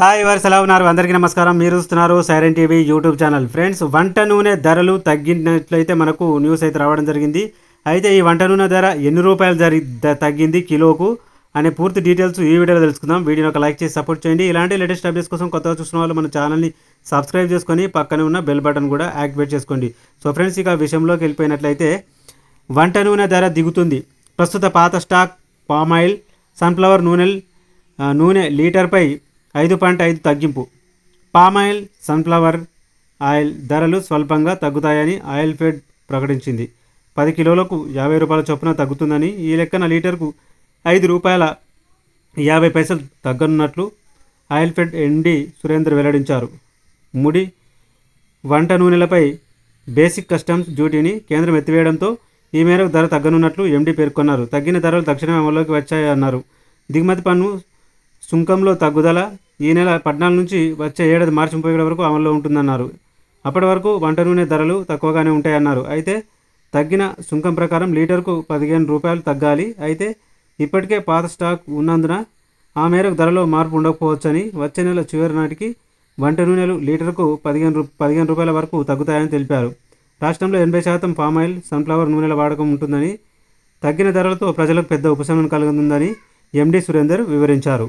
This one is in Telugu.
హాయ్ వారు సెలవు ఉన్నారు అందరికీ నమస్కారం మీరు చూస్తున్నారు siren TV YouTube channel friends వంట నూనె ధరలు తగ్గినట్లయితే మనకు న్యూస్ అయితే రావడం జరిగింది అయితే ఈ వంట నూనె ధర ఎన్ని రూపాయలు జరి తగ్గింది కిలోకు అనే పూర్తి డీటెయిల్స్ ఈ వీడియోలో తెలుసుకుందాం వీడియోని ఒక లైక్ చేసి సపోర్ట్ చేయండి ఇలాంటి లేటెస్ట్ అప్డేట్స్ కోసం కొత్తగా చూసిన వాళ్ళు మన ఛానల్ని సబ్స్క్రైబ్ చేసుకొని పక్కనే ఉన్న బెల్ బటన్ కూడా యాక్టివేట్ చేసుకోండి సో ఫ్రెండ్స్ ఇక విషయంలోకి వెళ్ళిపోయినట్లయితే వంట నూనె ధర దిగుతుంది ప్రస్తుత పాత స్టాక్ పామాయిల్ సన్ఫ్లవర్ నూనె నూనె లీటర్పై ఐదు పాయింట్ ఐదు తగ్గింపు పామాయిల్ సన్ఫ్లవర్ ఆయిల్ ధరలు స్వల్పంగా తగ్గుతాయని ఆయిల్ ఫెడ్ ప్రకటించింది పది కిలోలకు యాభై రూపాయల చొప్పున తగ్గుతుందని ఈ లెక్కన లీటర్కు ఐదు రూపాయల యాభై పైసలు తగ్గనున్నట్లు ఆయిల్ ఫెడ్ ఎండి సురేందర్ వెల్లడించారు ముడి వంట నూనెలపై బేసిక్ కస్టమ్స్ డ్యూటీని కేంద్రం ఎత్తివేయడంతో ఈ మేరకు ధర తగ్గనున్నట్లు ఎండీ పేర్కొన్నారు తగ్గిన ధరలు తక్షణమే అమల్లోకి వచ్చాయన్నారు దిగుమతి పన్ను సుంకంలో తగ్గుదల ఈ నెల పద్నాలుగు నుంచి వచ్చే ఏడాది మార్చి ముప్పై ఏడు వరకు అమల్లో ఉంటుందన్నారు అప్పటి వరకు వంట నూనె ధరలు తక్కువగానే ఉంటాయన్నారు అయితే తగ్గిన సుంకం ప్రకారం లీటర్కు పదిహేను రూపాయలు తగ్గాలి అయితే ఇప్పటికే పాత స్టాక్ ఉన్నందున ఆ మేరకు ధరలో మార్పు ఉండకపోవచ్చని వచ్చే నెల చివరి నాటికి వంట నూనెలు లీటర్కు పదిహేను రూ పదిహేను రూపాయల వరకు తగ్గుతాయని తెలిపారు రాష్ట్రంలో ఎనభై శాతం పామ్ ఆయిల్ సన్ఫ్లవర్ నూనెల వాడకం ఉంటుందని తగ్గిన ధరలతో ప్రజలకు పెద్ద ఉపశమనం కలుగుతుందని ఎండి సురేందర్ వివరించారు